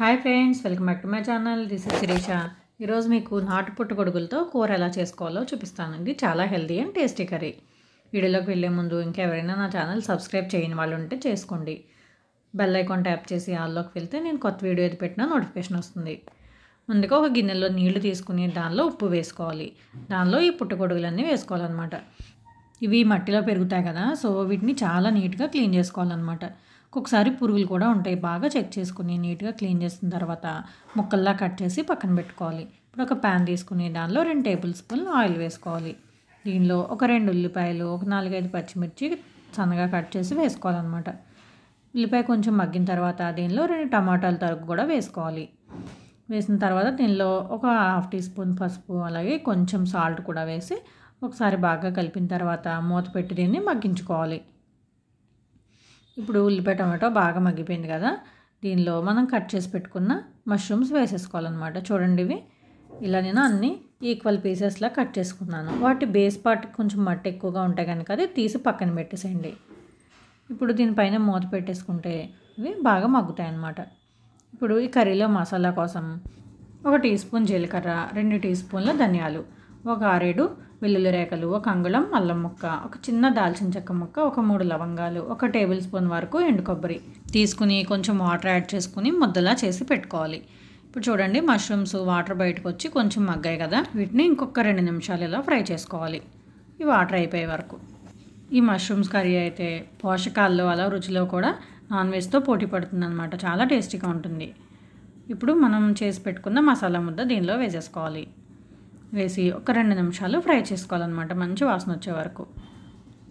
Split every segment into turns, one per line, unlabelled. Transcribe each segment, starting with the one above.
hi friends welcome back to my channel this is Shirisha ఈరోజు మీకు నాటు గొడుగులతో కూర ఎలా చేసుకోవాలో చూపిస్తానండి చాలా హెల్దీ అండ్ టేస్టీ కర్రీ వీడియోలోకి వెళ్ళే ముందు ఇంకా ఎవరైనా నా ఛానల్ సబ్స్క్రైబ్ చేయని వాళ్ళు ఉంటే చేసుకోండి బెల్ ఐకాన్ ట్యాప్ చేసి ఆల్లోకి వెళ్తే నేను కొత్త వీడియో ఏది పెట్టినా నోటిఫికేషన్ వస్తుంది ముందుగా ఒక గిన్నెలో నీళ్లు తీసుకుని దానిలో ఉప్పు వేసుకోవాలి దానిలో ఈ పుట్టుగొడుగులన్నీ వేసుకోవాలన్నమాట ఇవి మట్టిలో పెరుగుతాయి కదా సో వీటిని చాలా నీట్గా క్లీన్ చేసుకోవాలన్నమాట ఒక్కొక్కసారి పురుగులు కూడా ఉంటాయి బాగా చెక్ చేసుకుని నీట్గా క్లీన్ చేసిన తర్వాత ముక్కల్లా కట్ చేసి పక్కన పెట్టుకోవాలి ఇప్పుడు ఒక ప్యాన్ తీసుకుని దానిలో రెండు టేబుల్ స్పూన్ ఆయిల్ వేసుకోవాలి దీనిలో ఒక రెండు ఉల్లిపాయలు ఒక నాలుగైదు పచ్చిమిర్చి సన్నగా కట్ చేసి వేసుకోవాలన్నమాట ఉల్లిపాయ కొంచెం మగ్గిన తర్వాత దీనిలో రెండు టమాటాలు తరుగు కూడా వేసుకోవాలి వేసిన తర్వాత దీనిలో ఒక హాఫ్ టీ స్పూన్ పసుపు అలాగే కొంచెం సాల్ట్ కూడా వేసి ఒకసారి బాగా కలిపిన తర్వాత మూత పెట్టి దీన్ని మగ్గించుకోవాలి ఇప్పుడు ఉల్లిపాయ టమాటో బాగా మగ్గిపోయింది కదా దీనిలో మనం కట్ చేసి పెట్టుకున్న మష్రూమ్స్ వేసేసుకోవాలన్నమాట చూడండి ఇవి ఇలా నేను అన్ని ఈక్వల్ పీసెస్లా కట్ చేసుకున్నాను వాటి బేస్ పార్ట్ కొంచెం మట్టి ఎక్కువగా ఉంటే కనుక అది తీసి పక్కన పెట్టేసేయండి ఇప్పుడు దీనిపైన మూత పెట్టేసుకుంటే ఇవి బాగా మగ్గుతాయి అన్నమాట ఇప్పుడు ఈ కర్రీలో మసాలా కోసం ఒక టీ స్పూన్ జీలకర్ర రెండు టీ స్పూన్ల ధనియాలు ఒక ఆరేడు వెల్లుల్లి రేఖలు ఒక అంగుళం అల్లం ముక్క ఒక చిన్న దాల్చిన చెక్క ముక్క ఒక మూడు లవంగాలు ఒక టేబుల్ స్పూన్ వరకు ఎండు కొబ్బరి తీసుకుని కొంచెం వాటర్ యాడ్ చేసుకుని ముద్దలా చేసి పెట్టుకోవాలి ఇప్పుడు చూడండి మష్రూమ్స్ వాటర్ బయటకు వచ్చి కొంచెం మగ్గాయి కదా వీటిని ఇంకొక రెండు నిమిషాలు ఇలా ఫ్రై చేసుకోవాలి ఈ వాటర్ అయిపోయే వరకు ఈ మష్రూమ్స్ కర్రీ అయితే పోషకాల్లో అలా రుచిలో కూడా నాన్ వెజ్తో పోటీ పడుతుంది అనమాట చాలా టేస్టీగా ఉంటుంది ఇప్పుడు మనం చేసి పెట్టుకున్న మసాలా ముద్ద దీనిలో వేసేసుకోవాలి వేసి ఒక రెండు నిమిషాలు ఫ్రై చేసుకోవాలన్నమాట మంచి వాసన వచ్చే వరకు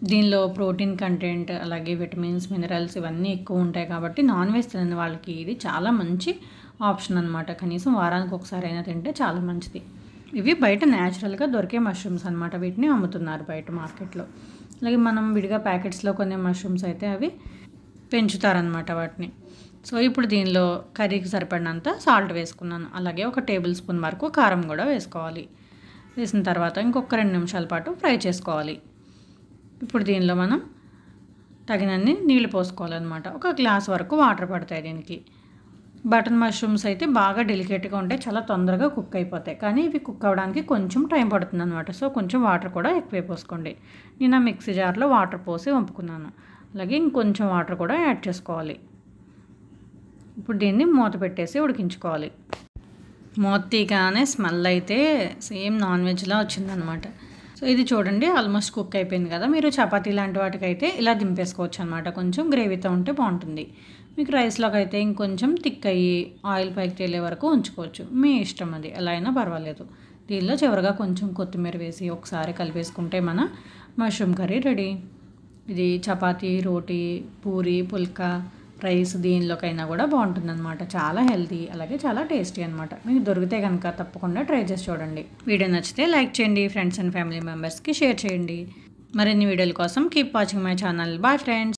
దీనిలో ప్రోటీన్ కంటెంట్ అలాగే విటమిన్స్ మినరల్స్ ఇవన్నీ ఎక్కువ ఉంటాయి కాబట్టి నాన్ వెజ్ తినని వాళ్ళకి ఇది చాలా మంచి ఆప్షన్ అనమాట కనీసం వారానికి ఒకసారి అయినా తింటే చాలా మంచిది ఇవి బయట న్యాచురల్గా దొరికే మష్రూమ్స్ అనమాట వీటిని అమ్ముతున్నారు బయట మార్కెట్లో అలాగే మనం విడిగా ప్యాకెట్స్లో కొన్ని మష్రూమ్స్ అయితే అవి పెంచుతారనమాట వాటిని సో ఇప్పుడు దీనిలో కర్రీకి సరిపడినంత సాల్ట్ వేసుకున్నాను అలాగే ఒక టేబుల్ స్పూన్ వరకు కారం కూడా వేసుకోవాలి తీసిన తర్వాత ఇంకొక రెండు నిమిషాల పాటు ఫ్రై చేసుకోవాలి ఇప్పుడు దీనిలో మనం తగినన్ని నీళ్ళు పోసుకోవాలన్నమాట ఒక గ్లాస్ వరకు వాటర్ పడతాయి దీనికి బటన్ మష్రూమ్స్ అయితే బాగా డెలికేట్గా ఉంటాయి చాలా తొందరగా కుక్ అయిపోతాయి కానీ ఇవి కుక్ అవ్వడానికి కొంచెం టైం పడుతుంది అనమాట సో కొంచెం వాటర్ కూడా ఎక్కువే పోసుకోండి నేను ఆ మిక్సీ జార్లో వాటర్ పోసి వంపుకున్నాను అలాగే ఇంకొంచెం వాటర్ కూడా యాడ్ చేసుకోవాలి ఇప్పుడు దీన్ని మూత పెట్టేసి ఉడికించుకోవాలి మోతీగానే స్మెల్ అయితే సేమ్ నాన్ వెజ్లా వచ్చిందనమాట సో ఇది చూడండి ఆల్మోస్ట్ కుక్ అయిపోయింది కదా మీరు చపాతీ లాంటి వాటికైతే ఇలా దింపేసుకోవచ్చు అనమాట కొంచెం గ్రేవీతో ఉంటే బాగుంటుంది మీకు రైస్లోకి అయితే ఇంకొంచెం థిక్ అయ్యి ఆయిల్ పైకి తేలే వరకు ఉంచుకోవచ్చు మీ ఇష్టం అది ఎలా అయినా పర్వాలేదు దీనిలో చివరిగా కొంచెం కొత్తిమీర వేసి ఒకసారి కలిపేసుకుంటే మన మష్రూమ్ కర్రీ రెడీ ఇది చపాతీ రోటీ పూరి పుల్కా రైస్ దీనిలోకైనా కూడా బాగుంటుంది అనమాట చాలా హెల్తీ అలాగే చాలా టేస్టీ అనమాట మీకు దొరికితే కనుక తప్పకుండా ట్రై చేసి చూడండి వీడియో నచ్చితే లైక్ చేయండి ఫ్రెండ్స్ అండ్ ఫ్యామిలీ మెంబర్స్కి షేర్ చేయండి మరిన్ని వీడియోల కోసం keep watching my channel bye friends